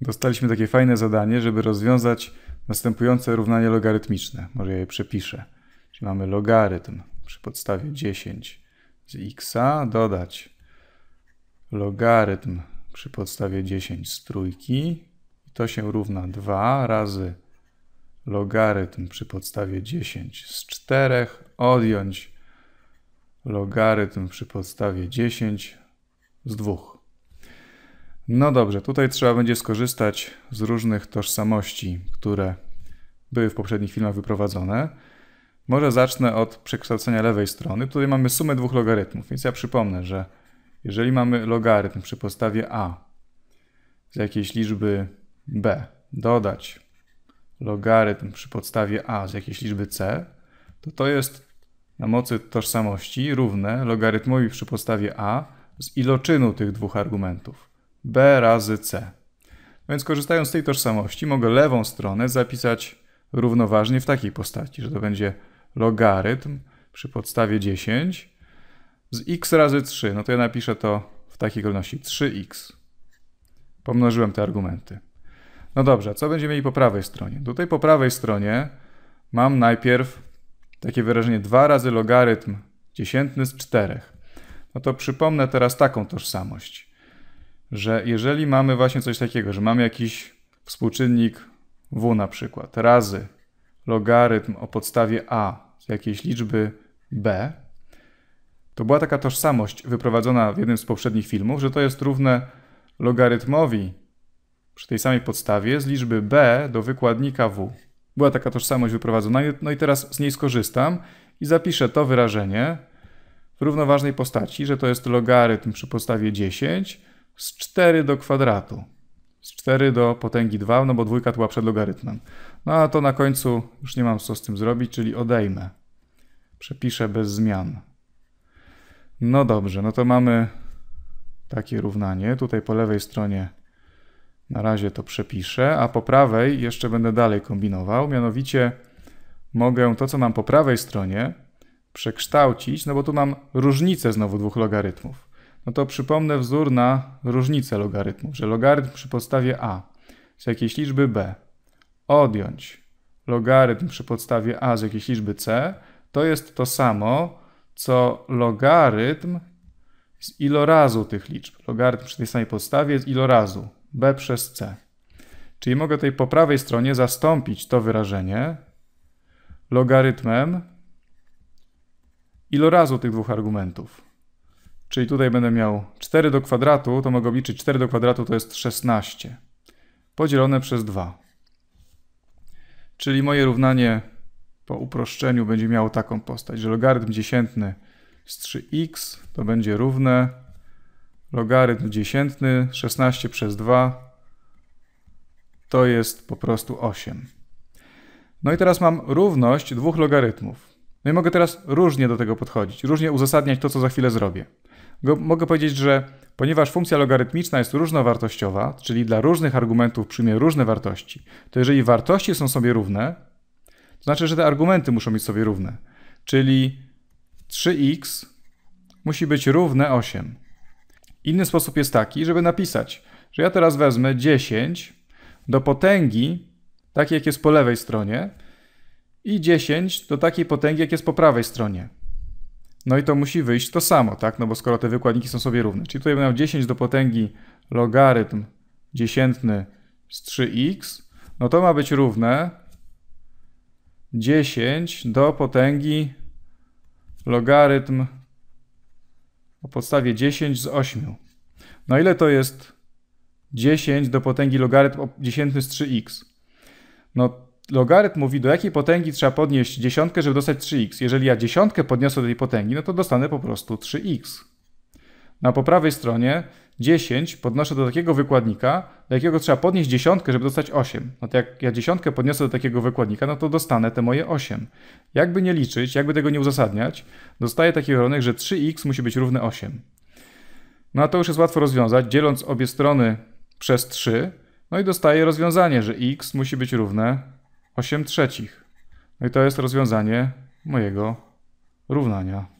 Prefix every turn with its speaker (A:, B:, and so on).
A: Dostaliśmy takie fajne zadanie, żeby rozwiązać następujące równanie logarytmiczne. Może ja je przepiszę. Czyli mamy logarytm przy podstawie 10 z x dodać logarytm przy podstawie 10 z trójki. I to się równa 2 razy logarytm przy podstawie 10 z 4 odjąć logarytm przy podstawie 10 z 2. No dobrze, tutaj trzeba będzie skorzystać z różnych tożsamości, które były w poprzednich filmach wyprowadzone. Może zacznę od przekształcenia lewej strony. Tutaj mamy sumę dwóch logarytmów, więc ja przypomnę, że jeżeli mamy logarytm przy podstawie a z jakiejś liczby b dodać logarytm przy podstawie a z jakiejś liczby c, to to jest na mocy tożsamości równe logarytmowi przy podstawie a z iloczynu tych dwóch argumentów b razy c. Więc korzystając z tej tożsamości mogę lewą stronę zapisać równoważnie w takiej postaci, że to będzie logarytm przy podstawie 10 z x razy 3. No to ja napiszę to w takiej kolejności 3x. Pomnożyłem te argumenty. No dobrze, co będziemy mieli po prawej stronie? Tutaj po prawej stronie mam najpierw takie wyrażenie 2 razy logarytm dziesiętny z 4. No to przypomnę teraz taką tożsamość że jeżeli mamy właśnie coś takiego, że mamy jakiś współczynnik w na przykład razy logarytm o podstawie a z jakiejś liczby b, to była taka tożsamość wyprowadzona w jednym z poprzednich filmów, że to jest równe logarytmowi przy tej samej podstawie z liczby b do wykładnika w. Była taka tożsamość wyprowadzona, no i teraz z niej skorzystam i zapiszę to wyrażenie w równoważnej postaci, że to jest logarytm przy podstawie 10 z 4 do kwadratu. Z 4 do potęgi 2, no bo dwójka to była przed logarytmem. No a to na końcu już nie mam co z tym zrobić, czyli odejmę. Przepiszę bez zmian. No dobrze, no to mamy takie równanie. Tutaj po lewej stronie na razie to przepiszę, a po prawej jeszcze będę dalej kombinował. Mianowicie mogę to, co mam po prawej stronie, przekształcić, no bo tu mam różnicę znowu dwóch logarytmów no to przypomnę wzór na różnicę logarytmu, że logarytm przy podstawie a z jakiejś liczby b odjąć logarytm przy podstawie a z jakiejś liczby c to jest to samo, co logarytm z ilorazu tych liczb. Logarytm przy tej samej podstawie jest ilorazu b przez c. Czyli mogę tutaj po prawej stronie zastąpić to wyrażenie logarytmem ilorazu tych dwóch argumentów. Czyli tutaj będę miał 4 do kwadratu, to mogę obliczyć 4 do kwadratu to jest 16 podzielone przez 2. Czyli moje równanie po uproszczeniu będzie miało taką postać, że logarytm dziesiętny z 3x to będzie równe logarytm dziesiętny 16 przez 2 to jest po prostu 8. No i teraz mam równość dwóch logarytmów. No i mogę teraz różnie do tego podchodzić, różnie uzasadniać to, co za chwilę zrobię mogę powiedzieć, że ponieważ funkcja logarytmiczna jest różnowartościowa, czyli dla różnych argumentów przyjmie różne wartości, to jeżeli wartości są sobie równe, to znaczy, że te argumenty muszą być sobie równe. Czyli 3x musi być równe 8. Inny sposób jest taki, żeby napisać, że ja teraz wezmę 10 do potęgi, takiej jak jest po lewej stronie, i 10 do takiej potęgi, jak jest po prawej stronie. No i to musi wyjść to samo, tak? No bo skoro te wykładniki są sobie równe. Czyli tutaj będę miał 10 do potęgi logarytm dziesiętny z 3x, no to ma być równe 10 do potęgi logarytm o podstawie 10 z 8. No ile to jest 10 do potęgi logarytm dziesiętny z 3x? No logarytm mówi, do jakiej potęgi trzeba podnieść dziesiątkę, żeby dostać 3x. Jeżeli ja dziesiątkę podniosę do tej potęgi, no to dostanę po prostu 3x. Na po prawej stronie 10 podnoszę do takiego wykładnika, do jakiego trzeba podnieść dziesiątkę, żeby dostać 8. No to jak ja dziesiątkę podniosę do takiego wykładnika, no to dostanę te moje 8. Jakby nie liczyć, jakby tego nie uzasadniać, dostaję taki warunek, że 3x musi być równe 8. No a to już jest łatwo rozwiązać, dzieląc obie strony przez 3, no i dostaję rozwiązanie, że x musi być równe 8 trzecich. No i to jest rozwiązanie mojego równania.